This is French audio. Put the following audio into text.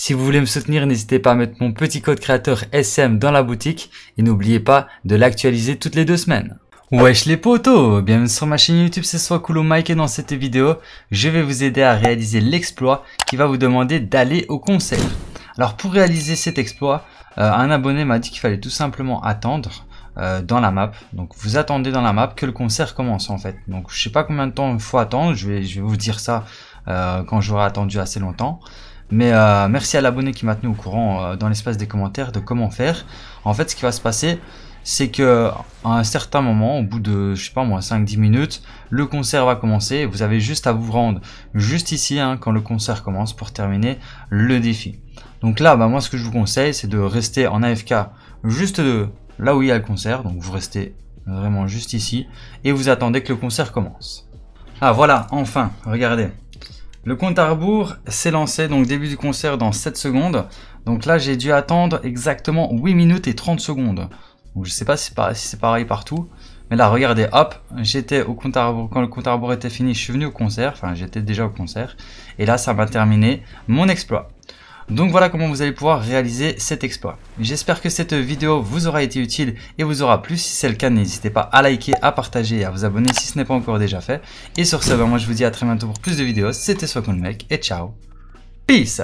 Si vous voulez me soutenir, n'hésitez pas à mettre mon petit code créateur SM dans la boutique et n'oubliez pas de l'actualiser toutes les deux semaines. Wesh les potos Bienvenue sur ma chaîne YouTube, c'est soit Mike et dans cette vidéo, je vais vous aider à réaliser l'exploit qui va vous demander d'aller au concert. Alors pour réaliser cet exploit, euh, un abonné m'a dit qu'il fallait tout simplement attendre euh, dans la map. Donc vous attendez dans la map que le concert commence en fait. Donc je sais pas combien de temps il faut attendre, je vais, vous dire ça euh, quand j'aurai attendu assez longtemps. Mais euh, merci à l'abonné qui m'a tenu au courant euh, dans l'espace des commentaires de comment faire. En fait, ce qui va se passer, c'est que à un certain moment, au bout de, je sais pas moi, 5-10 minutes, le concert va commencer. Vous avez juste à vous rendre juste ici hein, quand le concert commence pour terminer le défi. Donc là, bah, moi, ce que je vous conseille, c'est de rester en AFK juste là où il y a le concert. Donc vous restez vraiment juste ici et vous attendez que le concert commence. Ah voilà, enfin, regardez. Le compte à rebours s'est lancé, donc début du concert dans 7 secondes. Donc là, j'ai dû attendre exactement 8 minutes et 30 secondes. je je sais pas si c'est pareil partout. Mais là, regardez, hop, j'étais au compte à rebours. Quand le compte à rebours était fini, je suis venu au concert. Enfin, j'étais déjà au concert. Et là, ça m'a terminé mon exploit. Donc voilà comment vous allez pouvoir réaliser cet exploit. J'espère que cette vidéo vous aura été utile et vous aura plu. Si c'est le cas, n'hésitez pas à liker, à partager et à vous abonner si ce n'est pas encore déjà fait. Et sur ce, ben, moi je vous dis à très bientôt pour plus de vidéos. C'était Swakoun Mec et ciao. Peace